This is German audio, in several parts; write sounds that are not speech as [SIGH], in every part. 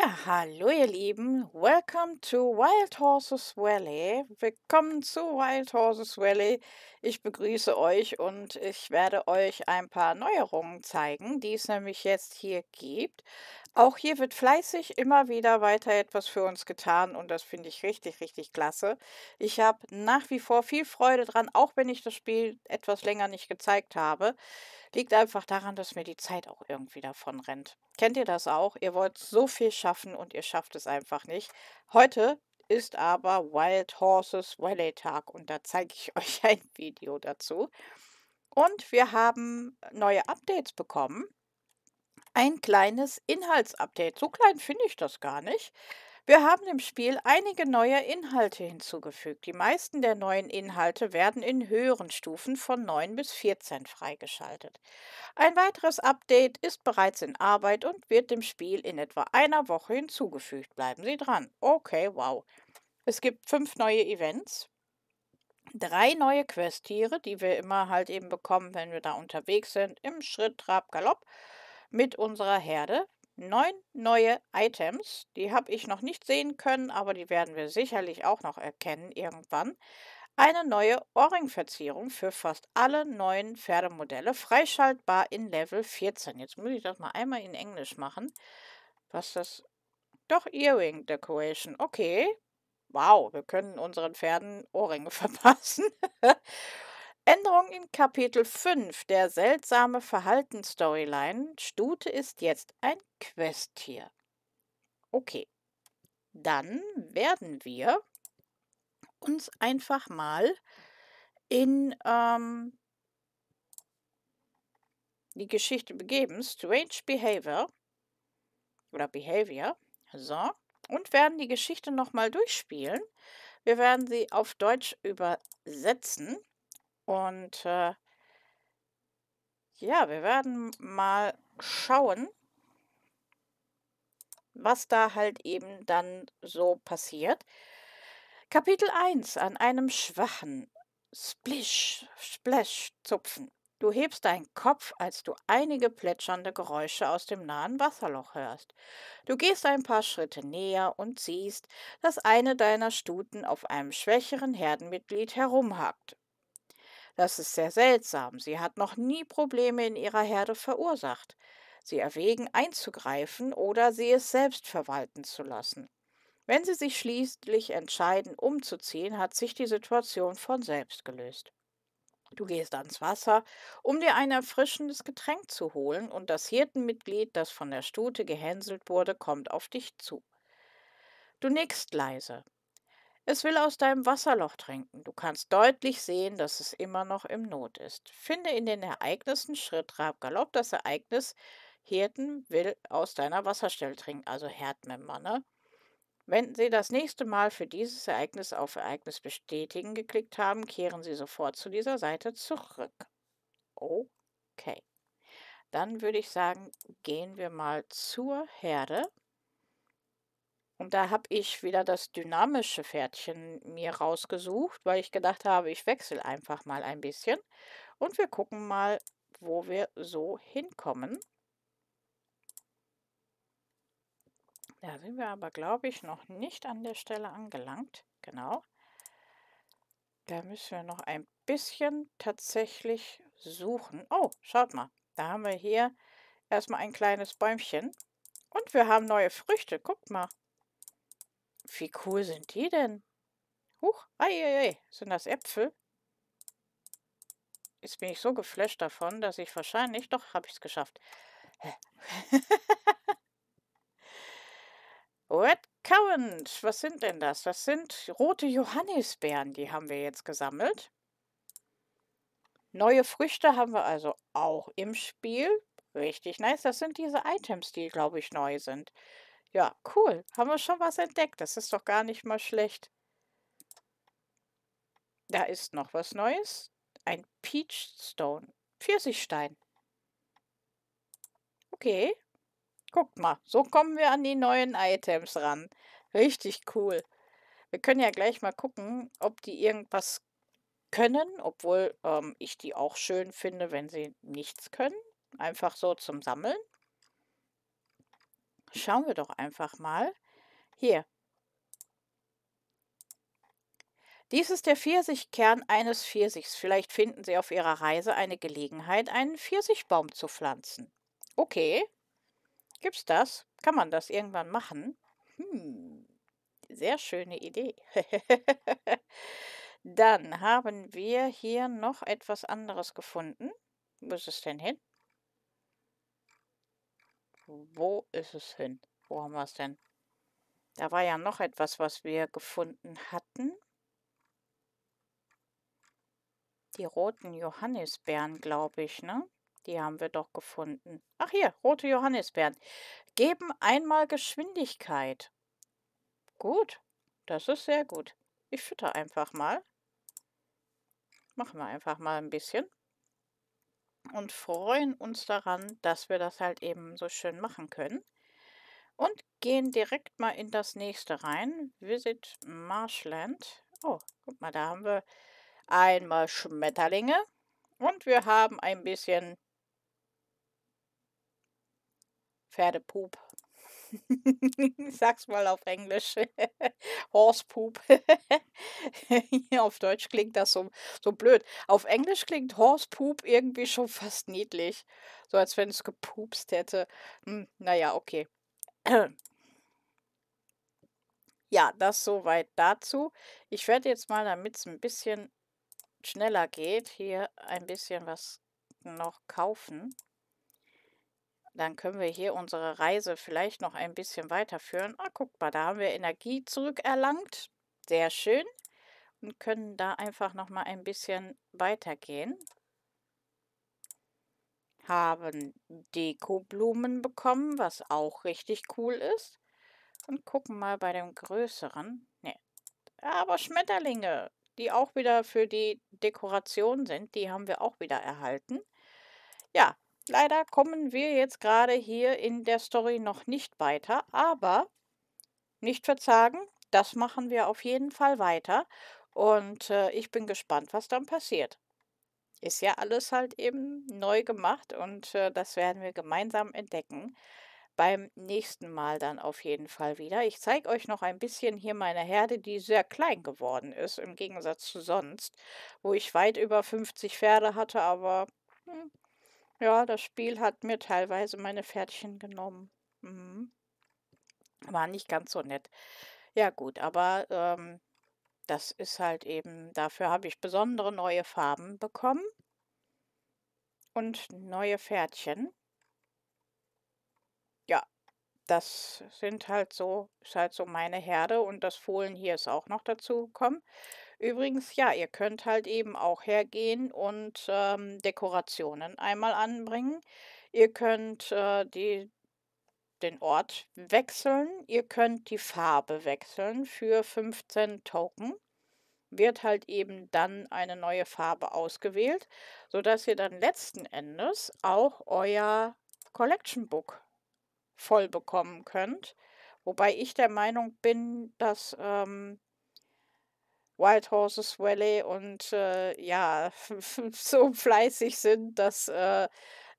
Ja, hallo ihr Lieben. Welcome to Wild Horses Valley. Willkommen zu Wild Horses Valley. Ich begrüße euch und ich werde euch ein paar Neuerungen zeigen, die es nämlich jetzt hier gibt. Auch hier wird fleißig immer wieder weiter etwas für uns getan und das finde ich richtig, richtig klasse. Ich habe nach wie vor viel Freude dran, auch wenn ich das Spiel etwas länger nicht gezeigt habe. Liegt einfach daran, dass mir die Zeit auch irgendwie davon rennt. Kennt ihr das auch? Ihr wollt so viel schaffen und ihr schafft es einfach nicht. Heute ist aber Wild Horses Valley Tag und da zeige ich [LAUGHS] euch ein Video dazu. Und wir haben neue Updates bekommen. Ein kleines Inhaltsupdate. So klein finde ich das gar nicht. Wir haben dem Spiel einige neue Inhalte hinzugefügt. Die meisten der neuen Inhalte werden in höheren Stufen von 9 bis 14 freigeschaltet. Ein weiteres Update ist bereits in Arbeit und wird dem Spiel in etwa einer Woche hinzugefügt. Bleiben Sie dran. Okay, wow. Es gibt fünf neue Events, drei neue Questtiere, die wir immer halt eben bekommen, wenn wir da unterwegs sind, im Schritt, Trab, Galopp mit unserer Herde neun neue Items. Die habe ich noch nicht sehen können, aber die werden wir sicherlich auch noch erkennen irgendwann. Eine neue Ohrringverzierung für fast alle neuen Pferdemodelle, freischaltbar in Level 14. Jetzt muss ich das mal einmal in Englisch machen. Was das? Doch, Earring Decoration. Okay. Wow, wir können unseren Pferden Ohrringe [LAUGHS] verpassen. Änderung in Kapitel 5, der seltsame Verhaltensstoryline. Stute ist jetzt ein Questtier. Okay, dann werden wir uns einfach mal in ähm, die Geschichte begeben. Strange Behavior oder Behavior. So, und werden die Geschichte nochmal durchspielen. Wir werden sie auf Deutsch übersetzen. Und äh, ja, wir werden mal schauen, was da halt eben dann so passiert. Kapitel 1 an einem schwachen Splish, Splash zupfen. Du hebst deinen Kopf, als du einige plätschernde Geräusche aus dem nahen Wasserloch hörst. Du gehst ein paar Schritte näher und siehst, dass eine deiner Stuten auf einem schwächeren Herdenmitglied herumhackt. Das ist sehr seltsam. Sie hat noch nie Probleme in ihrer Herde verursacht. Sie erwägen einzugreifen oder sie es selbst verwalten zu lassen. Wenn sie sich schließlich entscheiden, umzuziehen, hat sich die Situation von selbst gelöst. Du gehst ans Wasser, um dir ein erfrischendes Getränk zu holen, und das Hirtenmitglied, das von der Stute gehänselt wurde, kommt auf dich zu. Du nickst leise. Es will aus deinem Wasserloch trinken. Du kannst deutlich sehen, dass es immer noch im Not ist. Finde in den Ereignissen Schritt, Trab, Galopp das Ereignis. Hirten will aus deiner Wasserstelle trinken, also Herdmember, ne? Wenn Sie das nächste Mal für dieses Ereignis auf Ereignis bestätigen geklickt haben, kehren Sie sofort zu dieser Seite zurück. Okay. Dann würde ich sagen, gehen wir mal zur Herde. Und da habe ich wieder das dynamische Pferdchen mir rausgesucht, weil ich gedacht habe, ich wechsle einfach mal ein bisschen. Und wir gucken mal, wo wir so hinkommen. Da sind wir aber, glaube ich, noch nicht an der Stelle angelangt. Genau. Da müssen wir noch ein bisschen tatsächlich suchen. Oh, schaut mal. Da haben wir hier erstmal ein kleines Bäumchen. Und wir haben neue Früchte. Guckt mal. Wie cool sind die denn? Huch, ei, ei, ei, sind das Äpfel? Jetzt bin ich so geflasht davon, dass ich wahrscheinlich... Doch, habe ich es geschafft. [LAUGHS] Red Currant, was sind denn das? Das sind rote Johannisbeeren, die haben wir jetzt gesammelt. Neue Früchte haben wir also auch im Spiel. Richtig nice. Das sind diese Items, die, glaube ich, neu sind. Ja, cool. Haben wir schon was entdeckt. Das ist doch gar nicht mal schlecht. Da ist noch was Neues. Ein Peachstone. Pfirsichstein. Okay. Guckt mal, so kommen wir an die neuen Items ran. Richtig cool. Wir können ja gleich mal gucken, ob die irgendwas können, obwohl ähm, ich die auch schön finde, wenn sie nichts können. Einfach so zum Sammeln. Schauen wir doch einfach mal. Hier. Dies ist der Pfirsichkern eines Pfirsichs. Vielleicht finden Sie auf Ihrer Reise eine Gelegenheit, einen Pfirsichbaum zu pflanzen. Okay. Gibt's das? Kann man das irgendwann machen? Hm. Sehr schöne Idee. [LAUGHS] Dann haben wir hier noch etwas anderes gefunden. Wo ist es denn hin? Wo ist es hin? Wo haben wir es denn? Da war ja noch etwas, was wir gefunden hatten. Die roten Johannisbeeren, glaube ich, ne? Die haben wir doch gefunden. Ach hier, rote Johannisbeeren. Geben einmal Geschwindigkeit. Gut, das ist sehr gut. Ich fütter einfach mal. Machen wir einfach mal ein bisschen und freuen uns daran, dass wir das halt eben so schön machen können. Und gehen direkt mal in das nächste rein. Visit Marshland. Oh, guck mal, da haben wir einmal Schmetterlinge. Und wir haben ein bisschen Pferdepup ich [LAUGHS] sag's mal auf Englisch. [LAUGHS] Horse Poop. [LAUGHS] auf Deutsch klingt das so, so blöd. Auf Englisch klingt Horse Poop irgendwie schon fast niedlich. So als wenn es gepupst hätte. Hm, naja, okay. [CLEARS THROAT] ja, das soweit dazu. Ich werde jetzt mal, damit es ein bisschen schneller geht, hier ein bisschen was noch kaufen. Dann können wir hier unsere Reise vielleicht noch ein bisschen weiterführen. Ah, guck mal, da haben wir Energie zurückerlangt. Sehr schön. Und können da einfach noch mal ein bisschen weitergehen. Haben Dekoblumen bekommen, was auch richtig cool ist. Und gucken mal bei dem größeren. Nee. Aber Schmetterlinge, die auch wieder für die Dekoration sind, die haben wir auch wieder erhalten. Ja, Leider kommen wir jetzt gerade hier in der Story noch nicht weiter, aber nicht verzagen, das machen wir auf jeden Fall weiter. Und äh, ich bin gespannt, was dann passiert. Ist ja alles halt eben neu gemacht und äh, das werden wir gemeinsam entdecken. Beim nächsten Mal dann auf jeden Fall wieder. Ich zeige euch noch ein bisschen hier meine Herde, die sehr klein geworden ist, im Gegensatz zu sonst, wo ich weit über 50 Pferde hatte, aber hm, ja, das Spiel hat mir teilweise meine Pferdchen genommen. Mhm. War nicht ganz so nett. Ja, gut, aber ähm, das ist halt eben, dafür habe ich besondere neue Farben bekommen und neue Pferdchen. Ja, das sind halt so, ist halt so meine Herde und das Fohlen hier ist auch noch dazu gekommen. Übrigens, ja, ihr könnt halt eben auch hergehen und ähm, Dekorationen einmal anbringen. Ihr könnt äh, die, den Ort wechseln. Ihr könnt die Farbe wechseln für 15 Token wird halt eben dann eine neue Farbe ausgewählt, sodass ihr dann letzten Endes auch euer Collection Book voll bekommen könnt. Wobei ich der Meinung bin, dass ähm, Wild Horses Valley und äh, ja, [LAUGHS] so fleißig sind, dass äh,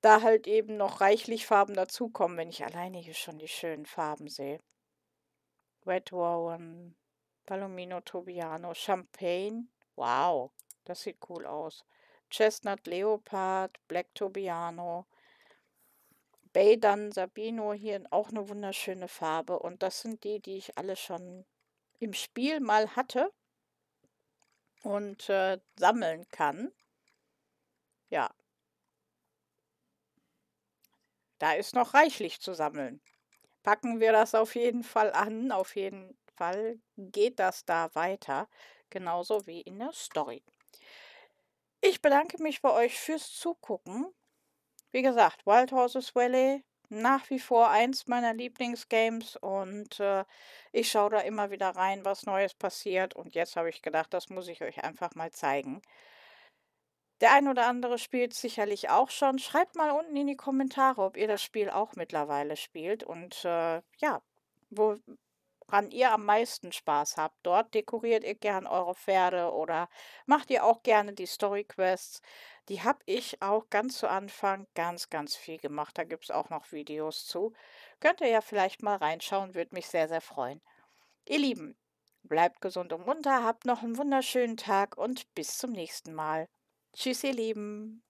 da halt eben noch reichlich Farben dazukommen, wenn ich alleine hier schon die schönen Farben sehe. Red Warren, Palomino Tobiano, Champagne. Wow, das sieht cool aus. Chestnut Leopard, Black Tobiano, Bay dann Sabino hier auch eine wunderschöne Farbe und das sind die, die ich alle schon im Spiel mal hatte und äh, sammeln kann. Ja. Da ist noch reichlich zu sammeln. Packen wir das auf jeden Fall an. Auf jeden Fall geht das da weiter. Genauso wie in der Story. Ich bedanke mich bei euch fürs Zugucken. Wie gesagt, Wild Horses Valley nach wie vor eins meiner Lieblingsgames und äh, ich schaue da immer wieder rein, was Neues passiert. Und jetzt habe ich gedacht, das muss ich euch einfach mal zeigen. Der ein oder andere spielt sicherlich auch schon. Schreibt mal unten in die Kommentare, ob ihr das Spiel auch mittlerweile spielt und äh, ja, wo, woran ihr am meisten Spaß habt. Dort dekoriert ihr gern eure Pferde oder macht ihr auch gerne die Story-Quests. Die habe ich auch ganz zu Anfang ganz, ganz viel gemacht. Da gibt es auch noch Videos zu. Könnt ihr ja vielleicht mal reinschauen, würde mich sehr, sehr freuen. Ihr Lieben, bleibt gesund und munter, habt noch einen wunderschönen Tag und bis zum nächsten Mal. Tschüss, ihr Lieben.